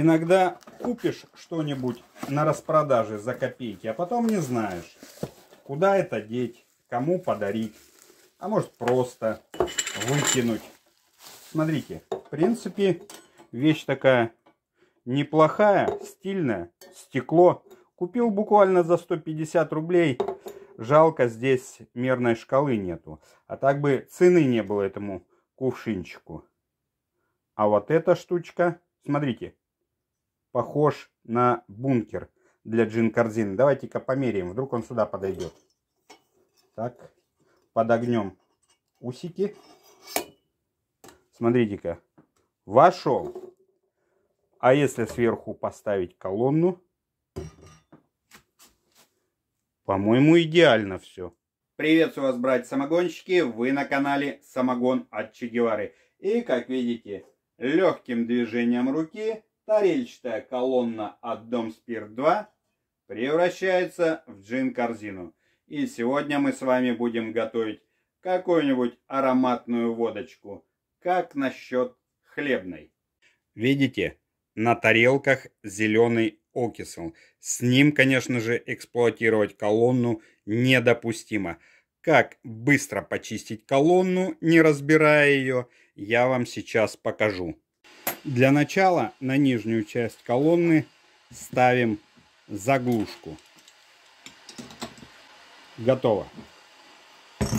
Иногда купишь что-нибудь на распродаже за копейки, а потом не знаешь, куда это деть, кому подарить, а может просто выкинуть. Смотрите, в принципе, вещь такая неплохая, стильная, стекло. Купил буквально за 150 рублей. Жалко, здесь мерной шкалы нету. А так бы цены не было этому кувшинчику. А вот эта штучка, смотрите, похож на бункер для джин-корзины. Давайте-ка померяем, вдруг он сюда подойдет. Так, подогнем усики. Смотрите-ка, вошел. А если сверху поставить колонну, по-моему, идеально все. Приветствую вас, братья-самогонщики. Вы на канале Самогон от Чегевары. И, как видите, легким движением руки тарельчатая колонна от Дом Спирт 2 превращается в джин-корзину. И сегодня мы с вами будем готовить какую-нибудь ароматную водочку. Как насчет хлебной? Видите, на тарелках зеленый окисл. С ним, конечно же, эксплуатировать колонну недопустимо. Как быстро почистить колонну, не разбирая ее, я вам сейчас покажу. Для начала на нижнюю часть колонны ставим заглушку. Готово.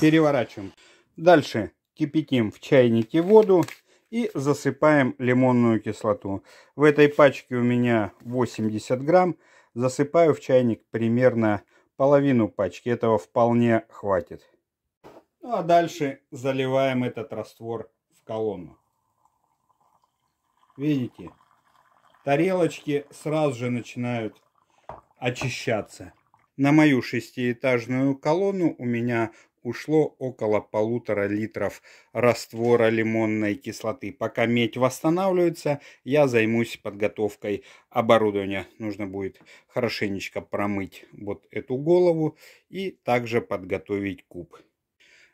Переворачиваем. Дальше кипятим в чайнике воду и засыпаем лимонную кислоту. В этой пачке у меня 80 грамм. Засыпаю в чайник примерно половину пачки. Этого вполне хватит. Ну, а дальше заливаем этот раствор в колонну. Видите? Тарелочки сразу же начинают очищаться. На мою шестиэтажную колонну у меня ушло около полутора литров раствора лимонной кислоты. Пока медь восстанавливается, я займусь подготовкой оборудования. Нужно будет хорошенечко промыть вот эту голову и также подготовить куб.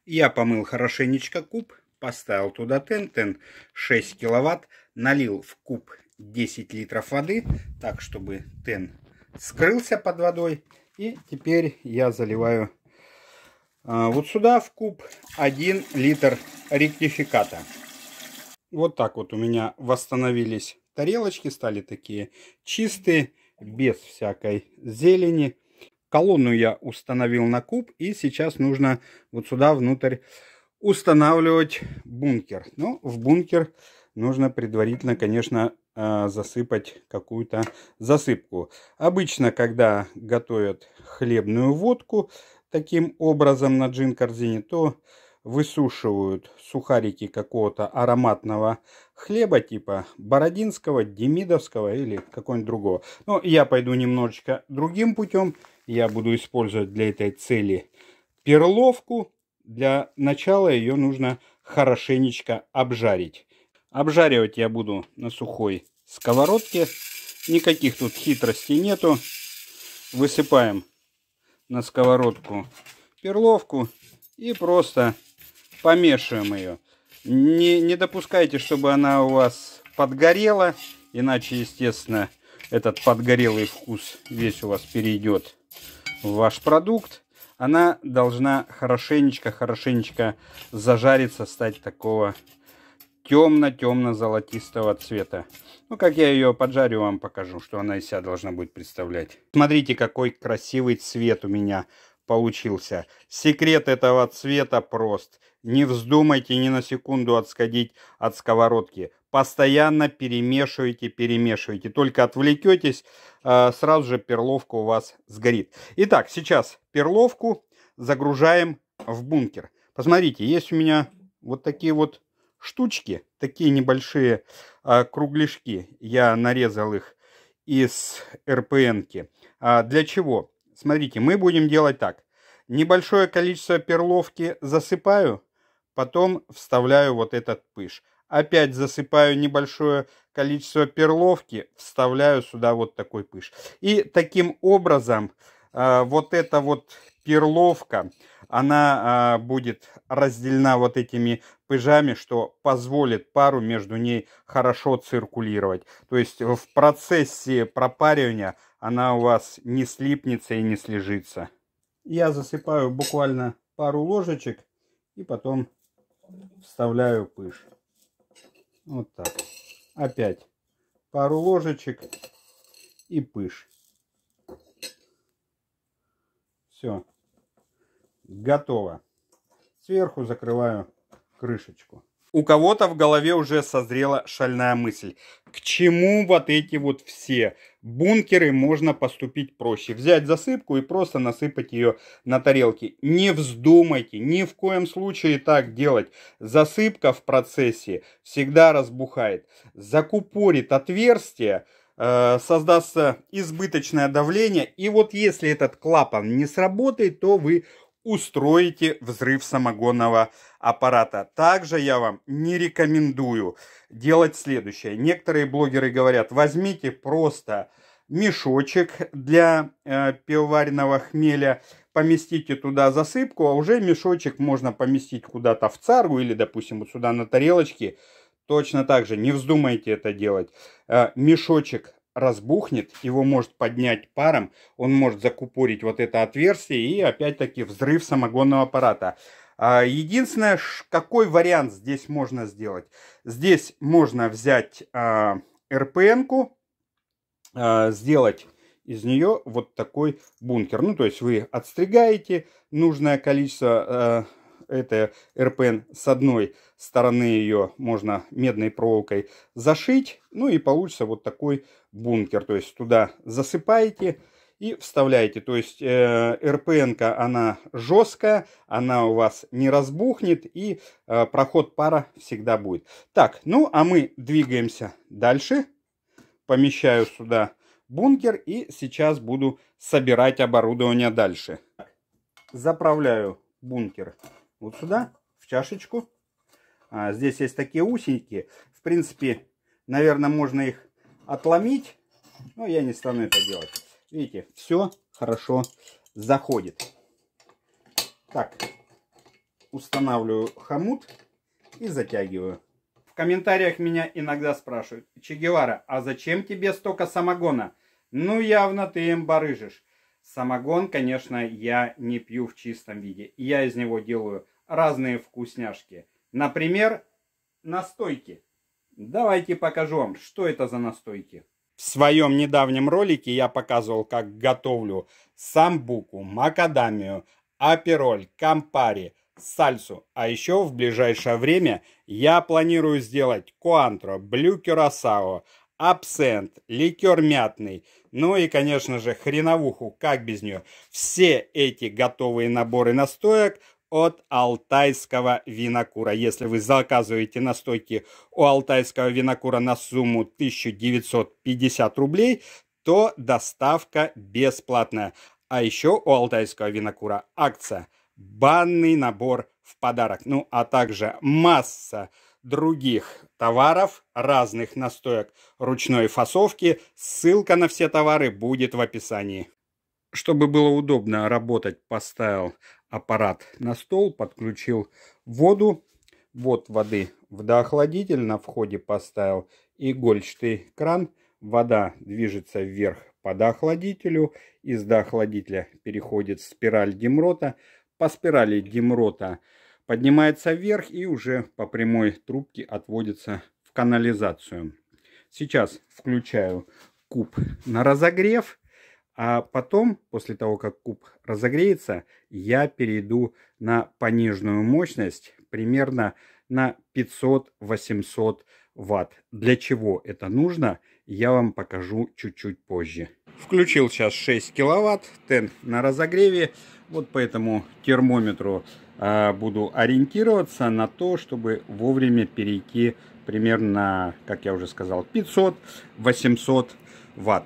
Я помыл хорошенечко куб поставил туда тентен 6 киловатт, налил в куб 10 литров воды, так, чтобы тен скрылся под водой. И теперь я заливаю а, вот сюда в куб 1 литр ректификата. Вот так вот у меня восстановились тарелочки, стали такие чистые, без всякой зелени. Колонну я установил на куб и сейчас нужно вот сюда внутрь устанавливать бункер. Ну, в бункер нужно предварительно, конечно, э, засыпать какую-то засыпку. Обычно, когда готовят хлебную водку таким образом на джин-корзине, то высушивают сухарики какого-то ароматного хлеба, типа бородинского, демидовского или какого-нибудь другого. Но я пойду немножечко другим путем. Я буду использовать для этой цели перловку. Для начала ее нужно хорошенечко обжарить. Обжаривать я буду на сухой сковородке. Никаких тут хитростей нету. Высыпаем на сковородку перловку и просто помешиваем ее. Не, не допускайте, чтобы она у вас подгорела, иначе, естественно, этот подгорелый вкус весь у вас перейдет в ваш продукт. Она должна хорошенечко-хорошенечко зажариться, стать такого темно-темно-золотистого цвета. Ну, как я ее поджарю, вам покажу, что она из себя должна будет представлять. Смотрите, какой красивый цвет у меня получился. Секрет этого цвета прост. Не вздумайте ни на секунду отскодить от сковородки постоянно перемешиваете, перемешиваете. Только отвлекетесь, а, сразу же перловка у вас сгорит. Итак, сейчас перловку загружаем в бункер. Посмотрите, есть у меня вот такие вот штучки, такие небольшие а, кругляшки. Я нарезал их из РПНки. А, для чего? Смотрите, мы будем делать так. Небольшое количество перловки засыпаю, потом вставляю вот этот пыш опять засыпаю небольшое количество перловки, вставляю сюда вот такой пыш. И таким образом э, вот эта вот перловка, она э, будет разделена вот этими пыжами, что позволит пару между ней хорошо циркулировать. То есть в процессе пропаривания она у вас не слипнется и не слежится. Я засыпаю буквально пару ложечек и потом вставляю пыш. Вот так. Опять пару ложечек и пыш. Все. Готово. Сверху закрываю крышечку. У кого-то в голове уже созрела шальная мысль. К чему вот эти вот все бункеры можно поступить проще? Взять засыпку и просто насыпать ее на тарелки. Не вздумайте, ни в коем случае так делать. Засыпка в процессе всегда разбухает. Закупорит отверстие, э, создастся избыточное давление. И вот если этот клапан не сработает, то вы устроите взрыв самогонного аппарата. Также я вам не рекомендую делать следующее. Некоторые блогеры говорят, возьмите просто мешочек для э, пивоваренного хмеля, поместите туда засыпку, а уже мешочек можно поместить куда-то в царгу или, допустим, вот сюда на тарелочке. Точно так же не вздумайте это делать. Э, мешочек разбухнет, его может поднять паром, он может закупорить вот это отверстие и опять-таки взрыв самогонного аппарата. А, единственное, какой вариант здесь можно сделать? Здесь можно взять а, э, РПН-ку, а, сделать из нее вот такой бункер. Ну, то есть вы отстригаете нужное количество это РПН с одной стороны ее можно медной проволокой зашить, ну и получится вот такой бункер. То есть туда засыпаете и вставляете. То есть э, РПН она жесткая, она у вас не разбухнет и э, проход пара всегда будет. Так, ну а мы двигаемся дальше. Помещаю сюда бункер и сейчас буду собирать оборудование дальше. Заправляю бункер вот сюда, в чашечку. А, здесь есть такие усики. В принципе, наверное, можно их отломить. Но я не стану это делать. Видите, все хорошо заходит. Так, устанавливаю хомут и затягиваю. В комментариях меня иногда спрашивают, Че Гевара, а зачем тебе столько самогона? Ну, явно ты им барыжишь. Самогон, конечно, я не пью в чистом виде. Я из него делаю разные вкусняшки. Например, настойки. Давайте покажу вам, что это за настойки. В своем недавнем ролике я показывал, как готовлю самбуку, макадамию, апероль, кампари, сальсу. А еще в ближайшее время я планирую сделать куантро, блю кюрасао, абсент, ликер мятный, ну и, конечно же, хреновуху, как без нее. Все эти готовые наборы настоек – от алтайского винокура. Если вы заказываете настойки у алтайского винокура на сумму 1950 рублей, то доставка бесплатная. А еще у алтайского винокура акция «Банный набор в подарок». Ну, а также масса других товаров, разных настоек ручной фасовки. Ссылка на все товары будет в описании. Чтобы было удобно работать, поставил аппарат на стол, подключил воду. Вот воды водоохладитель на входе поставил игольчатый кран. Вода движется вверх по доохладителю. Из доохладителя переходит спираль Демрота. По спирали Демрота поднимается вверх и уже по прямой трубке отводится в канализацию. Сейчас включаю куб на разогрев. А потом, после того, как куб разогреется, я перейду на пониженную мощность примерно на 500-800 ватт. Для чего это нужно, я вам покажу чуть-чуть позже. Включил сейчас 6 киловатт, тен на разогреве. Вот по этому термометру э, буду ориентироваться на то, чтобы вовремя перейти примерно, как я уже сказал, 500-800 ватт.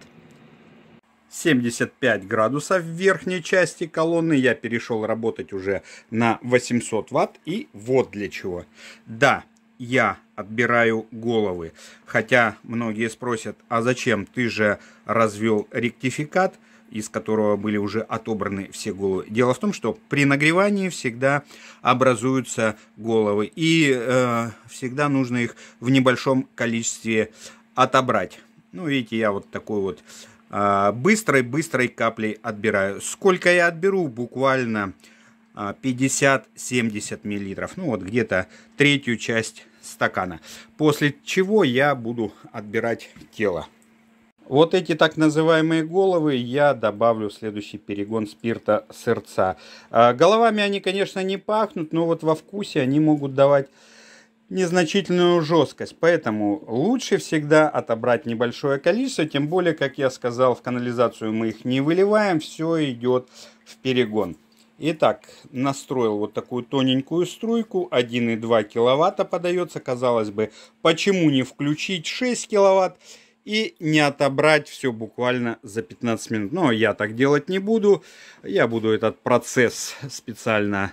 75 градусов в верхней части колонны. Я перешел работать уже на 800 ватт. И вот для чего. Да, я отбираю головы. Хотя многие спросят, а зачем ты же развел ректификат, из которого были уже отобраны все головы. Дело в том, что при нагревании всегда образуются головы. И э, всегда нужно их в небольшом количестве отобрать. Ну, видите, я вот такой вот быстрой-быстрой а, каплей отбираю. Сколько я отберу? Буквально 50-70 а, миллилитров. Ну вот где-то третью часть стакана. После чего я буду отбирать тело. Вот эти так называемые головы я добавлю в следующий перегон спирта сырца. А, головами они, конечно, не пахнут, но вот во вкусе они могут давать незначительную жесткость, поэтому лучше всегда отобрать небольшое количество, тем более, как я сказал, в канализацию мы их не выливаем, все идет в перегон. Итак, настроил вот такую тоненькую струйку, 1,2 киловатта подается, казалось бы, почему не включить 6 киловатт и не отобрать все буквально за 15 минут. Но я так делать не буду, я буду этот процесс специально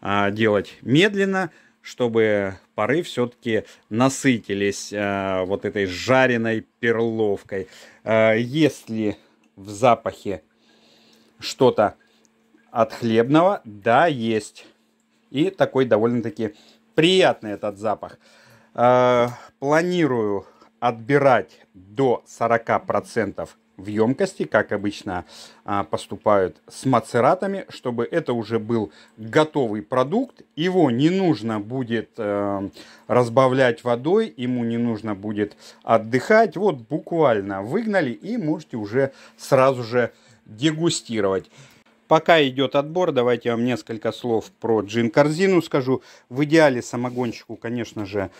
а, делать медленно, чтобы пары все-таки насытились э, вот этой жареной перловкой. Э, если в запахе что-то от хлебного, да, есть. И такой довольно-таки приятный этот запах. Э, планирую отбирать до 40% в емкости, как обычно а, поступают с мацератами, чтобы это уже был готовый продукт. Его не нужно будет э, разбавлять водой, ему не нужно будет отдыхать. Вот буквально выгнали и можете уже сразу же дегустировать. Пока идет отбор, давайте я вам несколько слов про джин-корзину скажу. В идеале самогонщику, конечно же,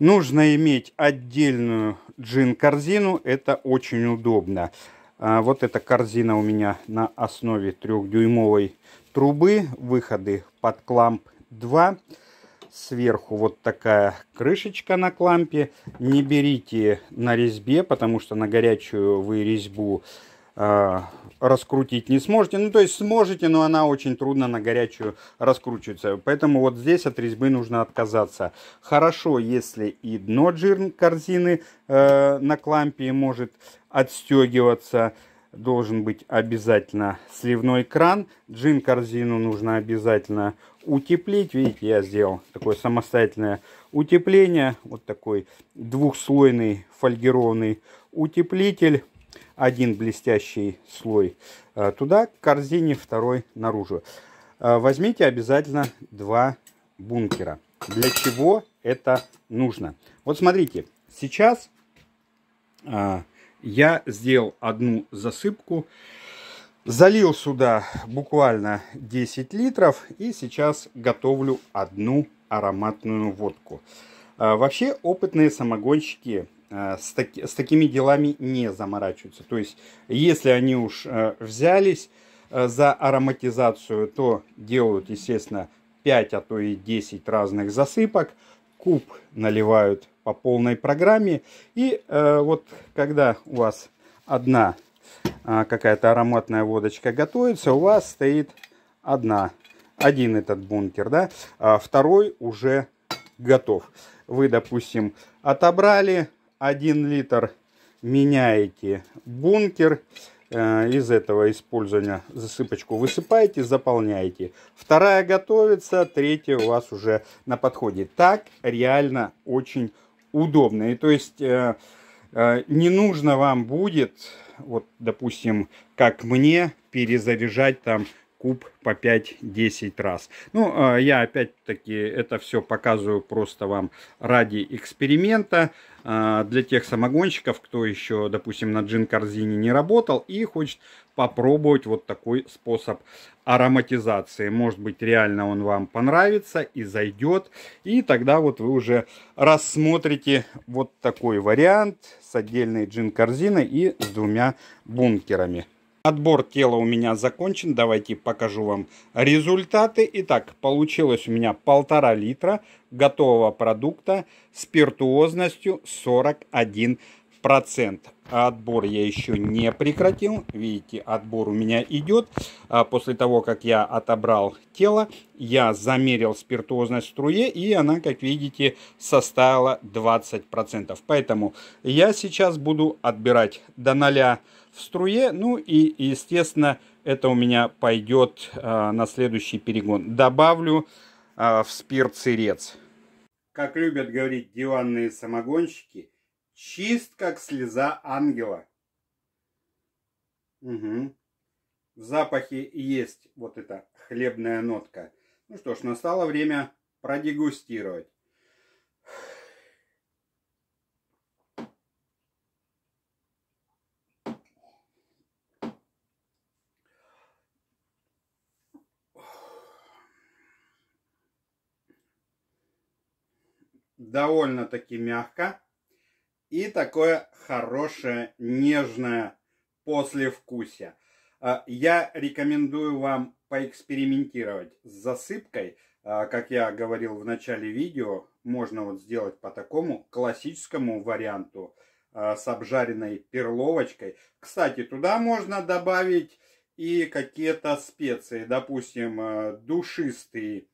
нужно иметь отдельную джин-корзину. Это очень удобно. А, вот эта корзина у меня на основе трехдюймовой трубы. Выходы под кламп 2. Сверху вот такая крышечка на клампе. Не берите на резьбе, потому что на горячую вы резьбу Э, раскрутить не сможете. Ну, то есть сможете, но она очень трудно на горячую раскручивается. Поэтому вот здесь от резьбы нужно отказаться. Хорошо, если и дно джирн корзины э, на клампе может отстегиваться. Должен быть обязательно сливной кран. Джин корзину нужно обязательно утеплить. Видите, я сделал такое самостоятельное утепление. Вот такой двухслойный фольгированный утеплитель один блестящий слой э, туда, к корзине, второй наружу. Э, возьмите обязательно два бункера. Для чего это нужно? Вот смотрите, сейчас э, я сделал одну засыпку, залил сюда буквально 10 литров и сейчас готовлю одну ароматную водку. Вообще опытные самогонщики Э, с, таки, с такими делами не заморачиваются. То есть, если они уж э, взялись э, за ароматизацию, то делают, естественно, 5, а то и 10 разных засыпок. Куб наливают по полной программе. И э, вот когда у вас одна э, какая-то ароматная водочка готовится, у вас стоит одна, один этот бункер, да, а второй уже готов. Вы, допустим, отобрали, 1 литр. Меняете бункер. Э, из этого использования засыпочку высыпаете, заполняете. Вторая готовится, третья у вас уже на подходе. Так реально очень удобно. И то есть э, э, не нужно вам будет, вот допустим, как мне, перезаряжать там куб по 5-10 раз. Ну, а, я опять-таки это все показываю просто вам ради эксперимента. А, для тех самогонщиков, кто еще, допустим, на джин-корзине не работал и хочет попробовать вот такой способ ароматизации. Может быть, реально он вам понравится и зайдет. И тогда вот вы уже рассмотрите вот такой вариант с отдельной джин-корзиной и с двумя бункерами. Отбор тела у меня закончен. Давайте покажу вам результаты. Итак, получилось у меня полтора литра готового продукта спиртуозностью 41% процент. Отбор я еще не прекратил. Видите, отбор у меня идет. А после того, как я отобрал тело, я замерил спиртуозность в струе, и она, как видите, составила 20%. Поэтому я сейчас буду отбирать до 0 в струе. Ну и, естественно, это у меня пойдет а, на следующий перегон. Добавлю а, в спирт сырец. Как любят говорить диванные самогонщики – чист, как слеза ангела. Угу. В запахе есть вот эта хлебная нотка. Ну что ж, настало время продегустировать. Довольно-таки мягко и такое хорошее, нежное послевкусие. А, я рекомендую вам поэкспериментировать с засыпкой. А, как я говорил в начале видео, можно вот сделать по такому классическому варианту а, с обжаренной перловочкой. Кстати, туда можно добавить и какие-то специи. Допустим, э, душистый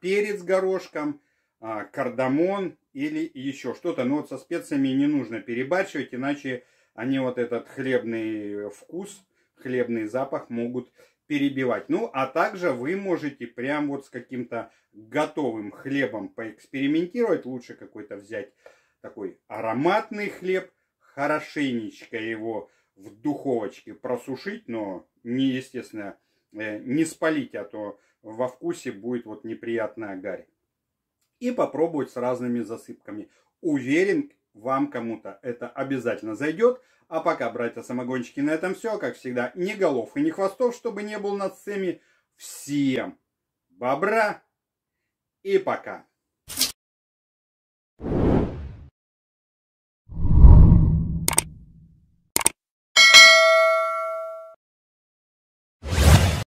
перец горошком, кардамон или еще что-то. Но ну, вот со специями не нужно перебарщивать, иначе они вот этот хлебный вкус, хлебный запах могут перебивать. Ну, а также вы можете прям вот с каким-то готовым хлебом поэкспериментировать. Лучше какой-то взять такой ароматный хлеб, хорошенечко его в духовочке просушить, но не, естественно, э, не спалить, а то во вкусе будет вот неприятная гарь и попробовать с разными засыпками. Уверен, вам кому-то это обязательно зайдет. А пока, братья-самогонщики, на этом все. Как всегда, ни голов и ни хвостов, чтобы не был над всеми. Всем бобра и пока.